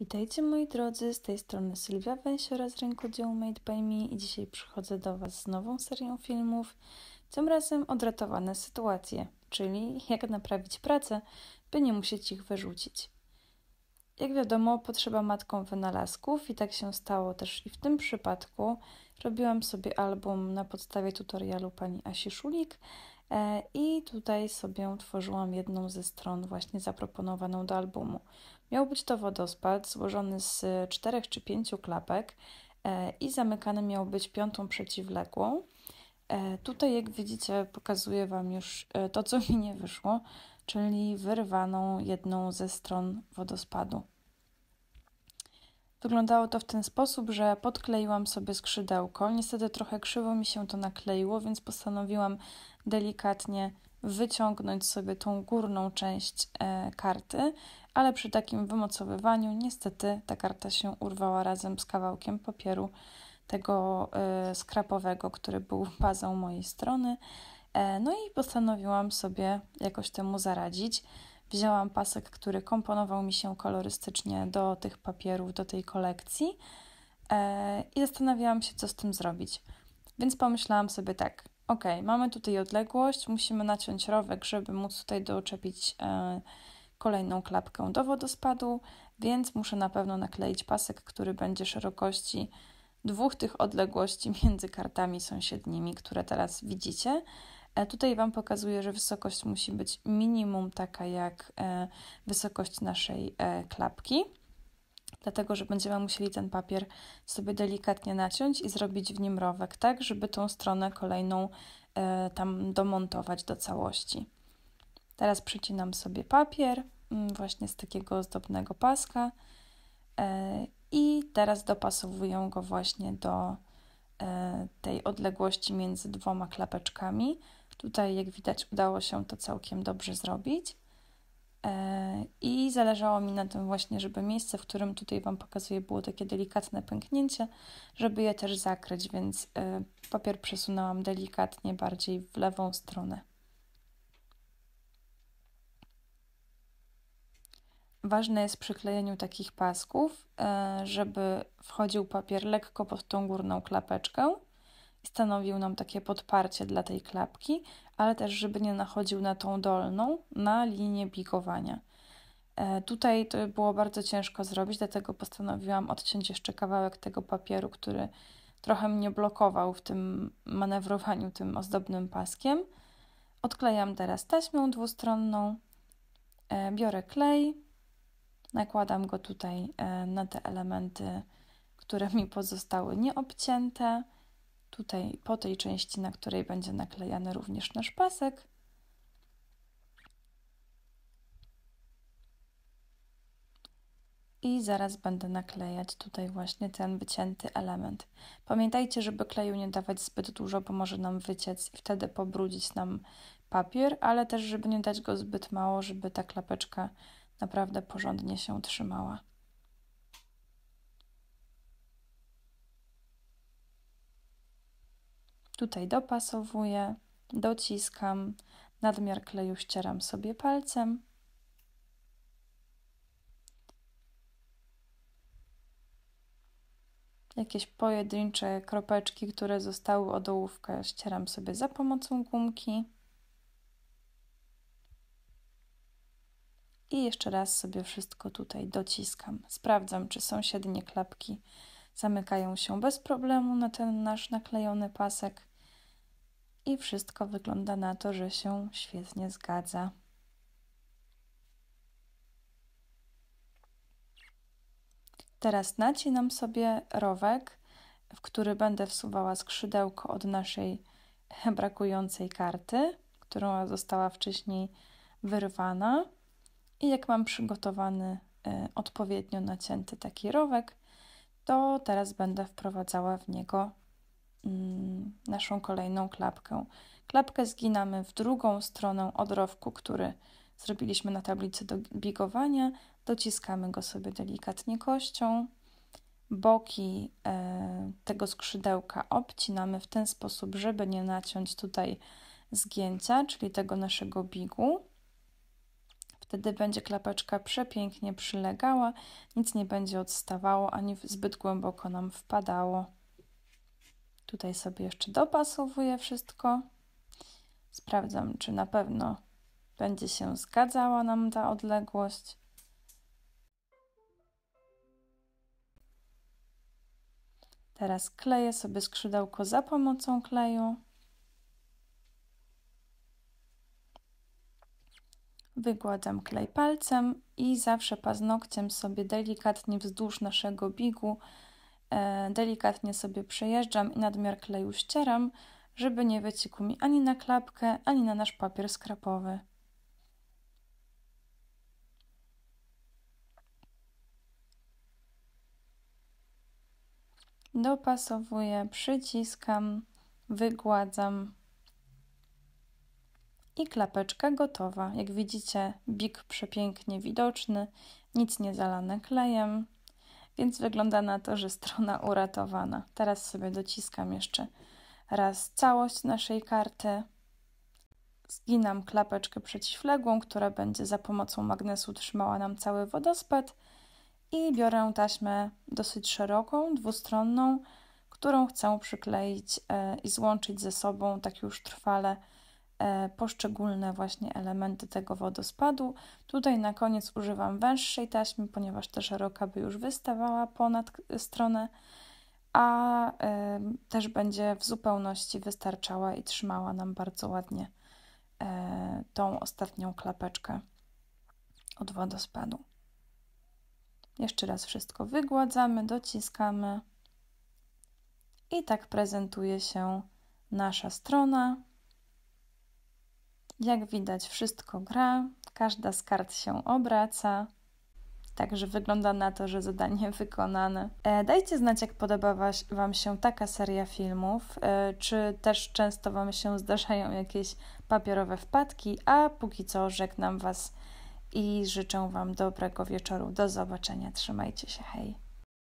Witajcie moi drodzy, z tej strony Sylwia Węsiora z rękodziełu Made by Me i dzisiaj przychodzę do Was z nową serią filmów, tym razem odratowane sytuacje, czyli jak naprawić pracę, by nie musieć ich wyrzucić. Jak wiadomo, potrzeba matką wynalazków i tak się stało też i w tym przypadku. Robiłam sobie album na podstawie tutorialu pani Asi Szulik, E, I tutaj sobie utworzyłam jedną ze stron właśnie zaproponowaną do albumu. Miał być to wodospad złożony z czterech czy pięciu klapek e, i zamykany miał być piątą przeciwległą. E, tutaj, jak widzicie, pokazuję Wam już to, co mi nie wyszło, czyli wyrwaną jedną ze stron wodospadu. Wyglądało to w ten sposób, że podkleiłam sobie skrzydełko. Niestety trochę krzywo mi się to nakleiło, więc postanowiłam delikatnie wyciągnąć sobie tą górną część e, karty, ale przy takim wymocowywaniu niestety ta karta się urwała razem z kawałkiem papieru tego e, skrapowego, który był bazą mojej strony. E, no i postanowiłam sobie jakoś temu zaradzić wzięłam pasek, który komponował mi się kolorystycznie do tych papierów, do tej kolekcji e, i zastanawiałam się, co z tym zrobić. Więc pomyślałam sobie tak, ok, mamy tutaj odległość, musimy naciąć rowek, żeby móc tutaj doczepić e, kolejną klapkę do wodospadu, więc muszę na pewno nakleić pasek, który będzie szerokości dwóch tych odległości między kartami sąsiednimi, które teraz widzicie. E, tutaj Wam pokazuję, że wysokość musi być minimum taka jak e, wysokość naszej e, klapki, dlatego że będziemy musieli ten papier sobie delikatnie naciąć i zrobić w nim rowek, tak żeby tą stronę kolejną tam domontować do całości. Teraz przycinam sobie papier mm, właśnie z takiego zdobnego paska i teraz dopasowuję go właśnie do tej odległości między dwoma klapeczkami, Tutaj, jak widać, udało się to całkiem dobrze zrobić. E, I zależało mi na tym właśnie, żeby miejsce, w którym tutaj Wam pokazuję, było takie delikatne pęknięcie, żeby je też zakryć, więc e, papier przesunęłam delikatnie bardziej w lewą stronę. Ważne jest przy klejeniu takich pasków, e, żeby wchodził papier lekko pod tą górną klapeczkę, stanowił nam takie podparcie dla tej klapki, ale też, żeby nie nachodził na tą dolną, na linię bigowania. E, tutaj to było bardzo ciężko zrobić, dlatego postanowiłam odciąć jeszcze kawałek tego papieru, który trochę mnie blokował w tym manewrowaniu tym ozdobnym paskiem. Odklejam teraz taśmę dwustronną, e, biorę klej, nakładam go tutaj e, na te elementy, które mi pozostały nieobcięte tutaj po tej części, na której będzie naklejany również nasz pasek. I zaraz będę naklejać tutaj właśnie ten wycięty element. Pamiętajcie, żeby kleju nie dawać zbyt dużo, bo może nam wyciec i wtedy pobrudzić nam papier, ale też żeby nie dać go zbyt mało, żeby ta klapeczka naprawdę porządnie się trzymała. Tutaj dopasowuję, dociskam, nadmiar kleju ścieram sobie palcem. Jakieś pojedyncze kropeczki, które zostały od ołówka, ścieram sobie za pomocą gumki. I jeszcze raz sobie wszystko tutaj dociskam. Sprawdzam, czy sąsiednie klapki zamykają się bez problemu na ten nasz naklejony pasek i wszystko wygląda na to, że się świetnie zgadza. Teraz nacinam sobie rowek, w który będę wsuwała skrzydełko od naszej brakującej karty, która została wcześniej wyrwana. I jak mam przygotowany y, odpowiednio nacięty taki rowek, to teraz będę wprowadzała w niego mm, naszą kolejną klapkę. Klapkę zginamy w drugą stronę odrowku, który zrobiliśmy na tablicy do bigowania. Dociskamy go sobie delikatnie kością. Boki e, tego skrzydełka obcinamy w ten sposób, żeby nie naciąć tutaj zgięcia, czyli tego naszego bigu. Wtedy będzie klapeczka przepięknie przylegała, nic nie będzie odstawało ani zbyt głęboko nam wpadało. Tutaj sobie jeszcze dopasowuję wszystko. Sprawdzam, czy na pewno będzie się zgadzała nam ta odległość. Teraz kleję sobie skrzydełko za pomocą kleju. wygładzam klej palcem i zawsze paznokciem sobie delikatnie wzdłuż naszego bigu e, delikatnie sobie przejeżdżam i nadmiar kleju ścieram, żeby nie wyciekł mi ani na klapkę, ani na nasz papier skrapowy. Dopasowuję, przyciskam, wygładzam. I klapeczka gotowa. Jak widzicie, bik przepięknie widoczny, nic nie zalane klejem, więc wygląda na to, że strona uratowana. Teraz sobie dociskam jeszcze raz całość naszej karty. Zginam klapeczkę przeciwległą, która będzie za pomocą magnesu trzymała nam cały wodospad i biorę taśmę dosyć szeroką, dwustronną, którą chcę przykleić e, i złączyć ze sobą tak już trwale E, poszczególne właśnie elementy tego wodospadu. Tutaj na koniec używam węższej taśmy, ponieważ ta szeroka by już wystawała ponad stronę, a e, też będzie w zupełności wystarczała i trzymała nam bardzo ładnie e, tą ostatnią klapeczkę od wodospadu. Jeszcze raz wszystko wygładzamy, dociskamy i tak prezentuje się nasza strona. Jak widać, wszystko gra, każda z kart się obraca. Także wygląda na to, że zadanie wykonane. E, dajcie znać, jak podoba Wam się taka seria filmów, e, czy też często Wam się zdarzają jakieś papierowe wpadki, a póki co żegnam Was i życzę Wam dobrego wieczoru. Do zobaczenia, trzymajcie się, hej!